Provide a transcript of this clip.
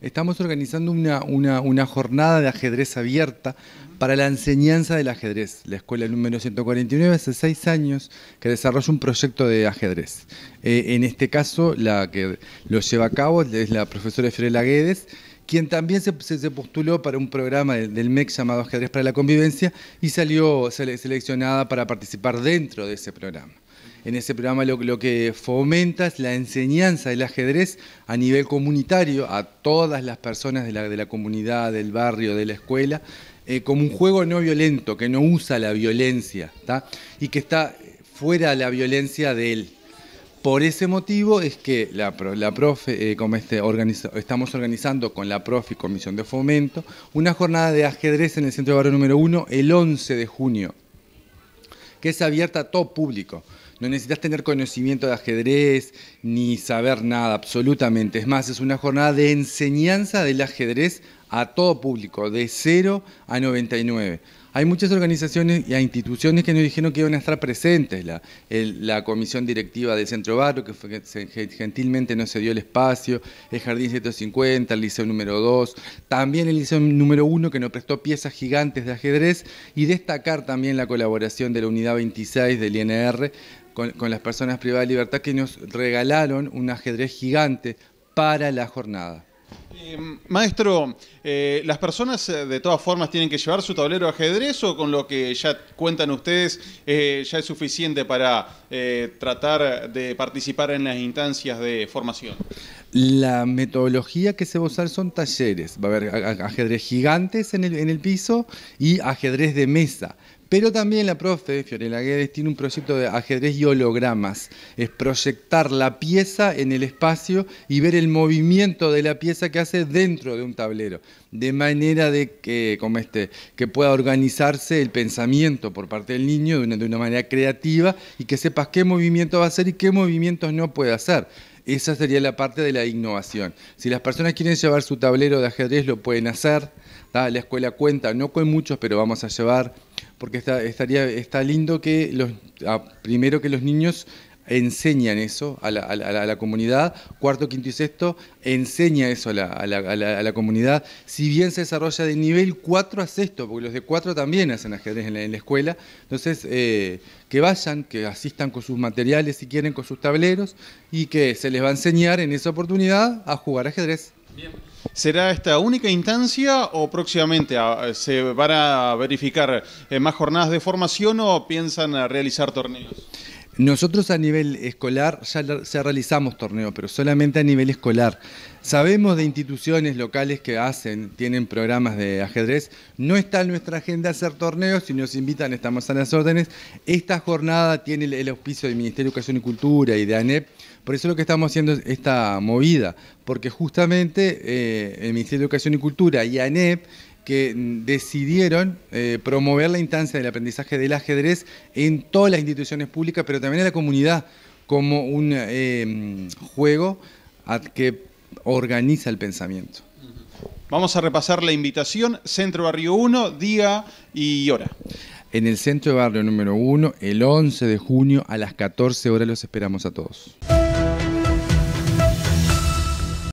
Estamos organizando una, jornada de ajedrez abierta para la enseñanza del ajedrez. La escuela número 149 hace seis años que desarrolla un proyecto de ajedrez. Eh, en este caso, la que lo lleva a cabo es la profesora Fiorella Guedes, quien también se, postuló para un programa del, MEC llamado Ajedrez para la Convivencia y salió seleccionada para participar dentro de ese programa en ese programa lo, que fomenta es la enseñanza del ajedrez a nivel comunitario, a todas las personas de la, comunidad, del barrio, de la escuela, eh, como un juego no violento, que no usa la violencia, y que está fuera de la violencia de él. Por ese motivo es que la, profe, eh, como este estamos organizando con la profe y Comisión de Fomento una jornada de ajedrez en el Centro de Barrio número 1 el 11 de junio, que es abierta a todo público. No necesitas tener conocimiento de ajedrez ni saber nada absolutamente. Es más, es una jornada de enseñanza del ajedrez a todo público, de 0 a 99. Hay muchas organizaciones y instituciones que nos dijeron que iban a estar presentes. La, comisión directiva del Centro Barrio, que, gentilmente nos cedió el espacio, el Jardín 150, el Liceo número 2, también el Liceo número 1, que nos prestó piezas gigantes de ajedrez, y destacar también la colaboración de la Unidad 26 del INR con, las personas privadas de libertad que nos regalaron un ajedrez gigante para la jornada. Eh, maestro, eh, ¿las personas eh, de todas formas tienen que llevar su tablero de ajedrez o con lo que ya cuentan ustedes ya es suficiente para tratar de participar en las instancias de formación? La metodología que se va a usar son talleres. Va a haber ajedrez gigantes en el, en el piso y ajedrez de mesa pero también la profe Fiorella Guedes tiene un proyecto de ajedrez y hologramas. Es proyectar la pieza en el espacio y ver el movimiento de la pieza que hace dentro de un tablero. De manera de que, como este, que pueda organizarse el pensamiento por parte del niño de una, manera creativa y que sepas qué movimiento va a hacer y qué movimientos no puede hacer. Esa sería la parte de la innovación. Si las personas quieren llevar su tablero de ajedrez, lo pueden hacer. La escuela cuenta, no con muchos, pero vamos a llevar porque está, estaría, está lindo que los, primero que los niños enseñan eso a la, comunidad, cuarto, quinto y sexto, enseña eso a la, comunidad, si bien se desarrolla de nivel 4 a sexto, porque los de 4 también hacen ajedrez en la, escuela, entonces eh, que vayan, que asistan con sus materiales si quieren, con sus tableros, y que se les va a enseñar en esa oportunidad a jugar ajedrez. Bien. ¿Será esta única instancia o próximamente ah, se van a verificar eh, más jornadas de formación o piensan ah, realizar torneos? Nosotros a nivel escolar ya, realizamos torneos, pero solamente a nivel escolar. Sabemos de instituciones locales que hacen, tienen programas de ajedrez. No está en nuestra agenda hacer torneos, si nos invitan estamos a las órdenes. Esta jornada tiene el auspicio del Ministerio de Educación y Cultura y de ANEP. Por eso lo que estamos haciendo esta movida, porque justamente eh, el Ministerio de Educación y Cultura y ANEP que decidieron eh, promover la instancia del aprendizaje del ajedrez en todas las instituciones públicas, pero también en la comunidad, como un eh, juego que organiza el pensamiento. Vamos a repasar la invitación, Centro Barrio 1, día y hora. En el Centro Barrio número 1, el 11 de junio a las 14 horas los esperamos a todos.